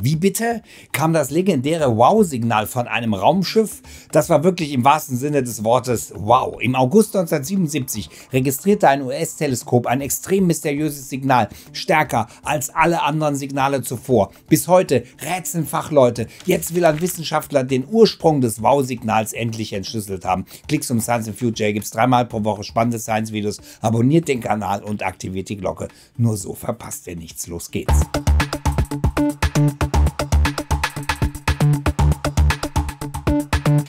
Wie bitte kam das legendäre Wow-Signal von einem Raumschiff? Das war wirklich im wahrsten Sinne des Wortes Wow. Im August 1977 registrierte ein US-Teleskop ein extrem mysteriöses Signal, stärker als alle anderen Signale zuvor. Bis heute rätseln Fachleute. Jetzt will ein Wissenschaftler den Ursprung des Wow-Signals endlich entschlüsselt haben. Klicks um Science in Future gibt es dreimal pro Woche spannende Science-Videos. Abonniert den Kanal und aktiviert die Glocke. Nur so verpasst ihr nichts. Los geht's. ピッ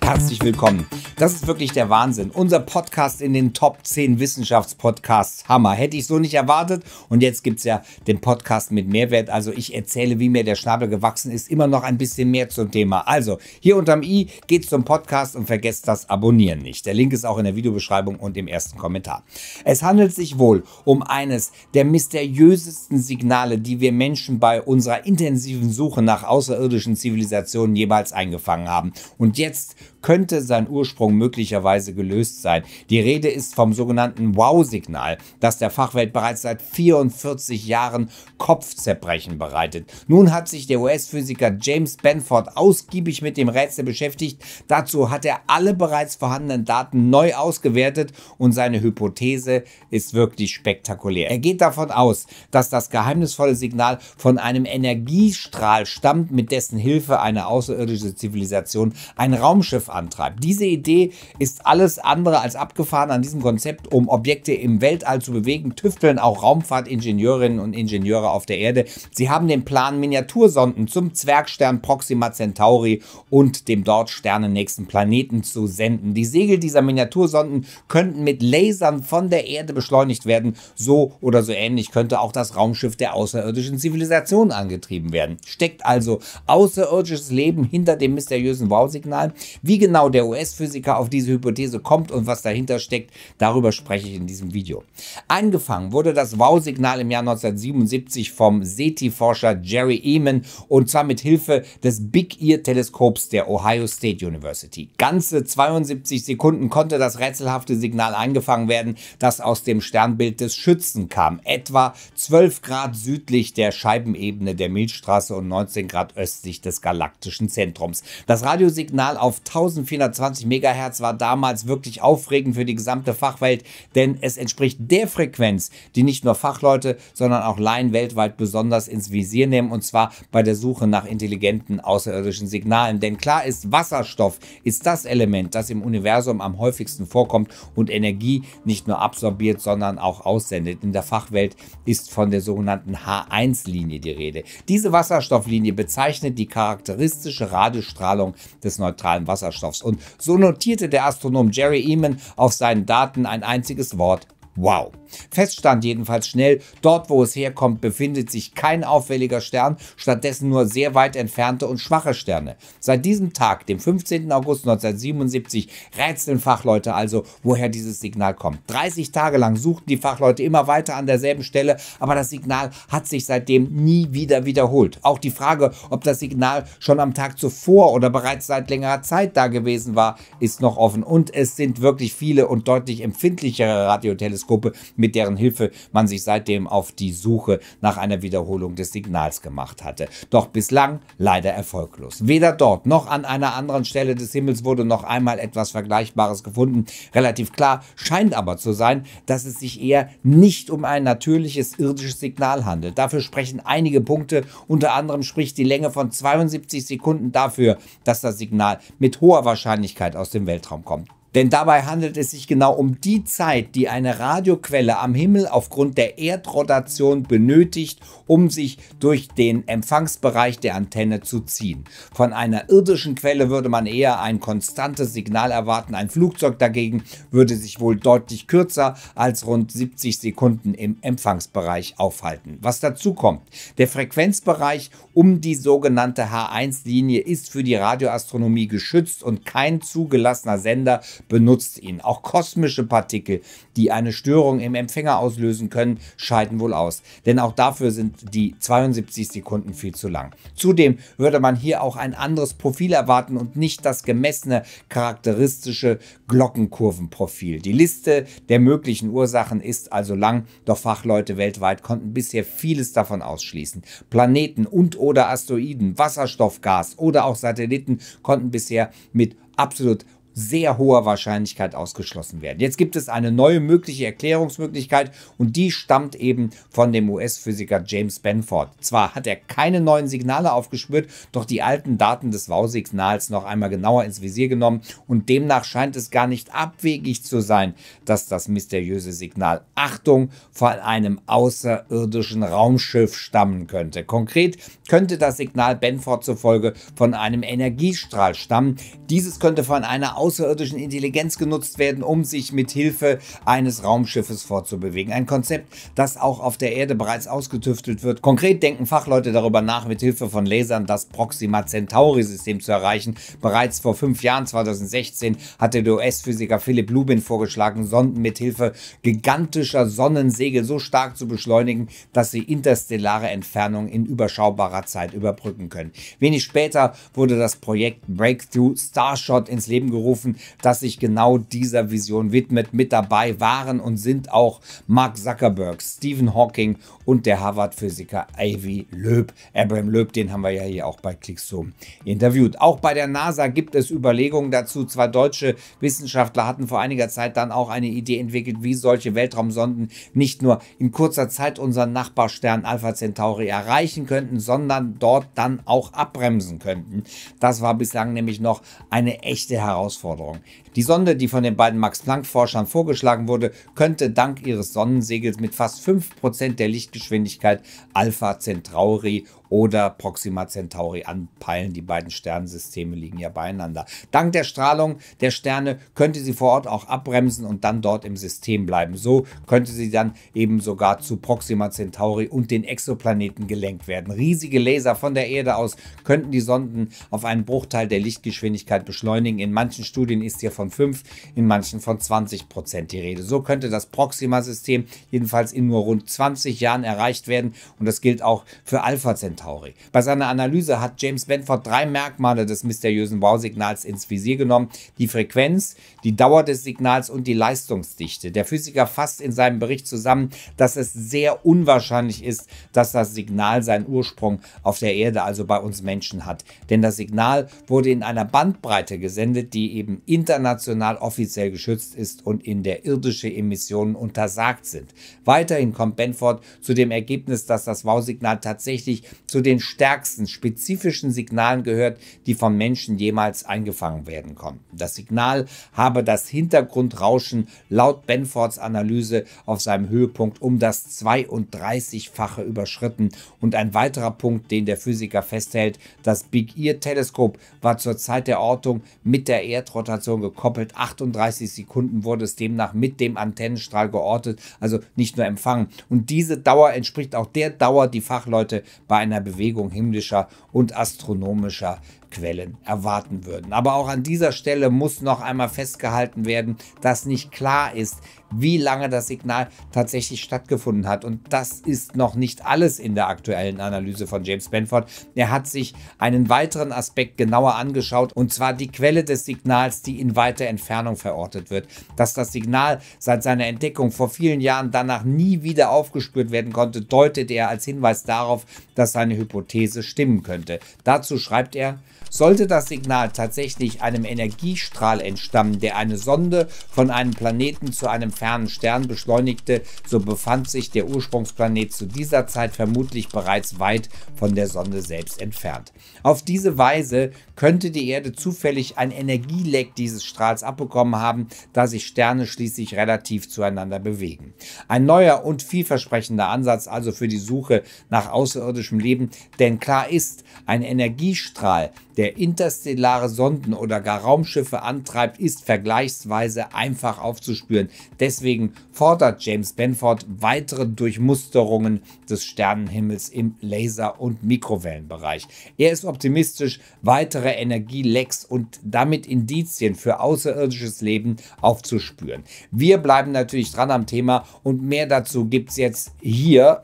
herzlich willkommen. Das ist wirklich der Wahnsinn. Unser Podcast in den Top 10 Wissenschaftspodcasts. Hammer. Hätte ich so nicht erwartet. Und jetzt gibt es ja den Podcast mit Mehrwert. Also ich erzähle, wie mir der Schnabel gewachsen ist. Immer noch ein bisschen mehr zum Thema. Also hier unterm i geht's zum Podcast und vergesst das Abonnieren nicht. Der Link ist auch in der Videobeschreibung und im ersten Kommentar. Es handelt sich wohl um eines der mysteriösesten Signale, die wir Menschen bei unserer intensiven Suche nach außerirdischen Zivilisationen jeweils eingefangen haben. Und jetzt könnte sein Ursprung möglicherweise gelöst sein. Die Rede ist vom sogenannten Wow-Signal, das der Fachwelt bereits seit 44 Jahren Kopfzerbrechen bereitet. Nun hat sich der US-Physiker James Benford ausgiebig mit dem Rätsel beschäftigt. Dazu hat er alle bereits vorhandenen Daten neu ausgewertet und seine Hypothese ist wirklich spektakulär. Er geht davon aus, dass das geheimnisvolle Signal von einem Energiestrahl stammt, mit dessen Hilfe eine außerirdische Zivilisation ein Raumschiff antreibt. Diese Idee ist alles andere als abgefahren an diesem Konzept, um Objekte im Weltall zu bewegen, tüfteln auch Raumfahrtingenieurinnen und Ingenieure auf der Erde. Sie haben den Plan, Miniatursonden zum Zwergstern Proxima Centauri und dem dort sternennächsten Planeten zu senden. Die Segel dieser Miniatursonden könnten mit Lasern von der Erde beschleunigt werden. So oder so ähnlich könnte auch das Raumschiff der außerirdischen Zivilisation angetrieben werden. Steckt also außerirdisches Leben hinter dem mysteriösen Wow-Signal? Wie genau der US-Physiker auf diese Hypothese kommt und was dahinter steckt, darüber spreche ich in diesem Video. Angefangen wurde das Wow-Signal im Jahr 1977 vom SETI-Forscher Jerry Eamon und zwar mit Hilfe des Big Ear-Teleskops der Ohio State University. Ganze 72 Sekunden konnte das rätselhafte Signal eingefangen werden, das aus dem Sternbild des Schützen kam, etwa 12 Grad südlich der Scheibenebene der Milchstraße und 19 Grad östlich des galaktischen Zentrums. Das Radiosignal auf 1000 1420 Megahertz war damals wirklich aufregend für die gesamte Fachwelt, denn es entspricht der Frequenz, die nicht nur Fachleute, sondern auch Laien weltweit besonders ins Visier nehmen, und zwar bei der Suche nach intelligenten außerirdischen Signalen. Denn klar ist, Wasserstoff ist das Element, das im Universum am häufigsten vorkommt und Energie nicht nur absorbiert, sondern auch aussendet. In der Fachwelt ist von der sogenannten H1-Linie die Rede. Diese Wasserstofflinie bezeichnet die charakteristische Radiostrahlung des neutralen Wasserstoffs. Wasserstoffs. Und so notierte der Astronom Jerry Eamon auf seinen Daten ein einziges Wort Wow. Feststand jedenfalls schnell, dort wo es herkommt, befindet sich kein auffälliger Stern, stattdessen nur sehr weit entfernte und schwache Sterne. Seit diesem Tag, dem 15. August 1977, rätseln Fachleute also, woher dieses Signal kommt. 30 Tage lang suchten die Fachleute immer weiter an derselben Stelle, aber das Signal hat sich seitdem nie wieder wiederholt. Auch die Frage, ob das Signal schon am Tag zuvor oder bereits seit längerer Zeit da gewesen war, ist noch offen und es sind wirklich viele und deutlich empfindlichere Radioteleskope Forschungsgruppe, mit deren Hilfe man sich seitdem auf die Suche nach einer Wiederholung des Signals gemacht hatte. Doch bislang leider erfolglos. Weder dort noch an einer anderen Stelle des Himmels wurde noch einmal etwas Vergleichbares gefunden. Relativ klar scheint aber zu sein, dass es sich eher nicht um ein natürliches irdisches Signal handelt. Dafür sprechen einige Punkte, unter anderem spricht die Länge von 72 Sekunden dafür, dass das Signal mit hoher Wahrscheinlichkeit aus dem Weltraum kommt. Denn dabei handelt es sich genau um die Zeit, die eine Radioquelle am Himmel aufgrund der Erdrotation benötigt, um sich durch den Empfangsbereich der Antenne zu ziehen. Von einer irdischen Quelle würde man eher ein konstantes Signal erwarten. Ein Flugzeug dagegen würde sich wohl deutlich kürzer als rund 70 Sekunden im Empfangsbereich aufhalten. Was dazu kommt, der Frequenzbereich um die sogenannte H1-Linie ist für die Radioastronomie geschützt und kein zugelassener Sender benutzt ihn. Auch kosmische Partikel, die eine Störung im Empfänger auslösen können, scheiden wohl aus. Denn auch dafür sind die 72 Sekunden viel zu lang. Zudem würde man hier auch ein anderes Profil erwarten und nicht das gemessene charakteristische Glockenkurvenprofil. Die Liste der möglichen Ursachen ist also lang, doch Fachleute weltweit konnten bisher vieles davon ausschließen. Planeten und oder Asteroiden, Wasserstoffgas oder auch Satelliten konnten bisher mit absolut sehr hoher Wahrscheinlichkeit ausgeschlossen werden. Jetzt gibt es eine neue mögliche Erklärungsmöglichkeit und die stammt eben von dem US-Physiker James Benford. Zwar hat er keine neuen Signale aufgespürt, doch die alten Daten des Wow-Signals noch einmal genauer ins Visier genommen und demnach scheint es gar nicht abwegig zu sein, dass das mysteriöse Signal Achtung von einem außerirdischen Raumschiff stammen könnte. Konkret könnte das Signal Benford zufolge von einem Energiestrahl stammen. Dieses könnte von einer außerirdischen Intelligenz genutzt werden, um sich mit Hilfe eines Raumschiffes fortzubewegen. Ein Konzept, das auch auf der Erde bereits ausgetüftelt wird. Konkret denken Fachleute darüber nach, mit Hilfe von Lasern das Proxima Centauri-System zu erreichen. Bereits vor fünf Jahren, 2016, hatte der US-Physiker Philipp Lubin vorgeschlagen, Sonden mit Hilfe gigantischer Sonnensegel so stark zu beschleunigen, dass sie interstellare Entfernungen in überschaubarer Zeit überbrücken können. Wenig später wurde das Projekt Breakthrough Starshot ins Leben gerufen gerufen, das sich genau dieser Vision widmet. Mit dabei waren und sind auch Mark Zuckerberg, Stephen Hawking und der Harvard-Physiker Avi Loeb. Abraham Loeb, den haben wir ja hier auch bei Clickzoom interviewt. Auch bei der NASA gibt es Überlegungen dazu. Zwei deutsche Wissenschaftler hatten vor einiger Zeit dann auch eine Idee entwickelt, wie solche Weltraumsonden nicht nur in kurzer Zeit unseren Nachbarstern Alpha Centauri erreichen könnten, sondern dort dann auch abbremsen könnten. Das war bislang nämlich noch eine echte Herausforderung Herausforderung. Die Sonde, die von den beiden Max-Planck-Forschern vorgeschlagen wurde, könnte dank ihres Sonnensegels mit fast 5% der Lichtgeschwindigkeit Alpha Centauri oder Proxima Centauri anpeilen. Die beiden Sternensysteme liegen ja beieinander. Dank der Strahlung der Sterne könnte sie vor Ort auch abbremsen und dann dort im System bleiben. So könnte sie dann eben sogar zu Proxima Centauri und den Exoplaneten gelenkt werden. Riesige Laser von der Erde aus könnten die Sonden auf einen Bruchteil der Lichtgeschwindigkeit beschleunigen. In manchen Studien ist hier von 5, in manchen von 20 Prozent die Rede. So könnte das Proxima-System jedenfalls in nur rund 20 Jahren erreicht werden und das gilt auch für Alpha Centauri. Centauri. Bei seiner Analyse hat James Benford drei Merkmale des mysteriösen Wow-Signals ins Visier genommen. Die Frequenz, die Dauer des Signals und die Leistungsdichte. Der Physiker fasst in seinem Bericht zusammen, dass es sehr unwahrscheinlich ist, dass das Signal seinen Ursprung auf der Erde, also bei uns Menschen, hat. Denn das Signal wurde in einer Bandbreite gesendet, die eben international offiziell geschützt ist und in der irdische Emissionen untersagt sind. Weiterhin kommt Benford zu dem Ergebnis, dass das Wow-Signal tatsächlich zu den stärksten spezifischen Signalen gehört, die von Menschen jemals eingefangen werden konnten. Das Signal habe das Hintergrundrauschen laut Benfords Analyse auf seinem Höhepunkt um das 32-fache überschritten. Und ein weiterer Punkt, den der Physiker festhält, das Big Ear-Teleskop war zur Zeit der Ortung mit der Erdrotation gekoppelt. 38 Sekunden wurde es demnach mit dem Antennenstrahl geortet, also nicht nur empfangen. Und diese Dauer entspricht auch der Dauer, die Fachleute bei einer einer Bewegung himmlischer und astronomischer Quellen erwarten würden. Aber auch an dieser Stelle muss noch einmal festgehalten werden, dass nicht klar ist, wie lange das Signal tatsächlich stattgefunden hat. Und das ist noch nicht alles in der aktuellen Analyse von James Benford. Er hat sich einen weiteren Aspekt genauer angeschaut, und zwar die Quelle des Signals, die in weiter Entfernung verortet wird. Dass das Signal seit seiner Entdeckung vor vielen Jahren danach nie wieder aufgespürt werden konnte, deutet er als Hinweis darauf, dass seine Hypothese stimmen könnte. Dazu schreibt er, sollte das Signal tatsächlich einem Energiestrahl entstammen, der eine Sonde von einem Planeten zu einem fernen Stern beschleunigte, so befand sich der Ursprungsplanet zu dieser Zeit vermutlich bereits weit von der Sonde selbst entfernt. Auf diese Weise könnte die Erde zufällig ein Energieleck dieses Strahls abbekommen haben, da sich Sterne schließlich relativ zueinander bewegen. Ein neuer und vielversprechender Ansatz also für die Suche nach außerirdischem Leben, denn klar ist, ein Energiestrahl, der interstellare Sonden oder gar Raumschiffe antreibt, ist vergleichsweise einfach aufzuspüren. Deswegen fordert James Benford weitere Durchmusterungen des Sternenhimmels im Laser- und Mikrowellenbereich. Er ist optimistisch, weitere Energielecks und damit Indizien für außerirdisches Leben aufzuspüren. Wir bleiben natürlich dran am Thema und mehr dazu gibt es jetzt hier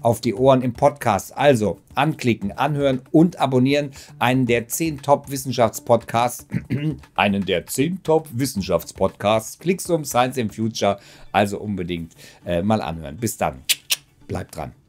auf die Ohren im Podcast. Also anklicken, anhören und abonnieren einen der 10 Top-Wissenschaftspodcasts, einen der 10 Top-Wissenschaftspodcasts, Klicks um Science in Future, also unbedingt äh, mal anhören. Bis dann, bleibt dran.